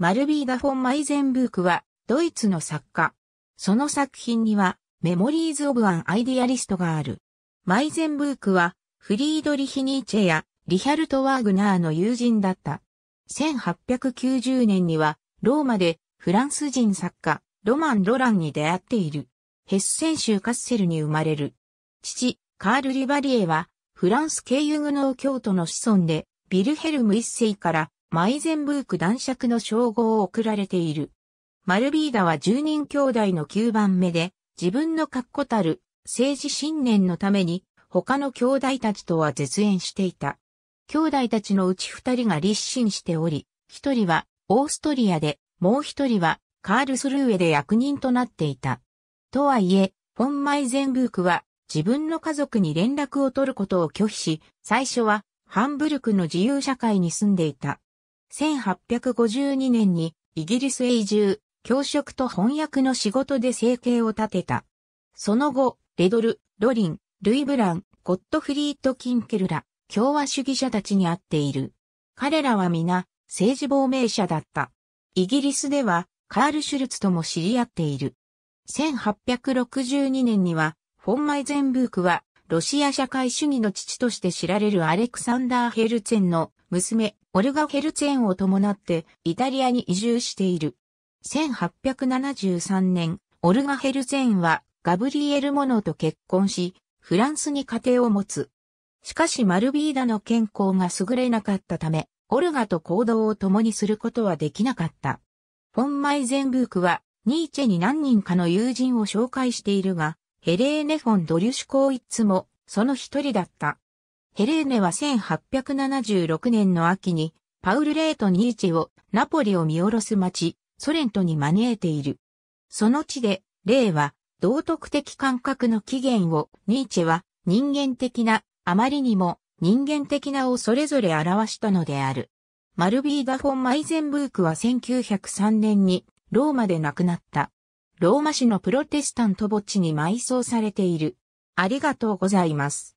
マルビーダ・フォン・マイゼンブークは、ドイツの作家。その作品には、メモリーズ・オブ・アン・アイディアリストがある。マイゼンブークは、フリードリヒ・ニーチェや、リヒャルト・ワーグナーの友人だった。1890年には、ローマで、フランス人作家、ロマン・ロランに出会っている。ヘッセン州カッセルに生まれる。父、カール・リバリエは、フランス系ユグノー教徒の子孫で、ビルヘルム一世からマイゼンブーク男爵の称号を贈られている。マルビーダは10人兄弟の9番目で、自分の確固たる政治信念のために、他の兄弟たちとは絶縁していた。兄弟たちのうち2人が立身しており、1人はオーストリアで、もう1人はカールスルーエで役人となっていた。とはいえ、フォン・マイゼンブークは自分の家族に連絡を取ることを拒否し、最初はハンブルクの自由社会に住んでいた。1852年にイギリスへ移住、教職と翻訳の仕事で生計を立てた。その後、レドル、ロリン、ルイ・ブラン、ゴットフリート・キンケルら、共和主義者たちに会っている。彼らは皆、政治亡命者だった。イギリスでは、カール・シュルツとも知り合っている。1862年には、フォン・マイゼンブークは、ロシア社会主義の父として知られるアレクサンダー・ヘルツェンの娘、オルガ・ヘルツェンを伴ってイタリアに移住している。1873年、オルガ・ヘルツェンはガブリエル・モノと結婚し、フランスに家庭を持つ。しかしマルビーダの健康が優れなかったため、オルガと行動を共にすることはできなかった。フォン・マイゼンブークは、ニーチェに何人かの友人を紹介しているが、ヘレーネ・フォン・ドリュシュコーイッツも、その一人だった。ヘレーネは1876年の秋に、パウル・レート・ニーチェをナポリを見下ろす町、ソレントに招いている。その地で、レーは、道徳的感覚の起源を、ニーチェは、人間的な、あまりにも、人間的なをそれぞれ表したのである。マルビーダ・フォン・マイゼンブークは1903年に、ローマで亡くなった。ローマ市のプロテスタント墓地に埋葬されている。ありがとうございます。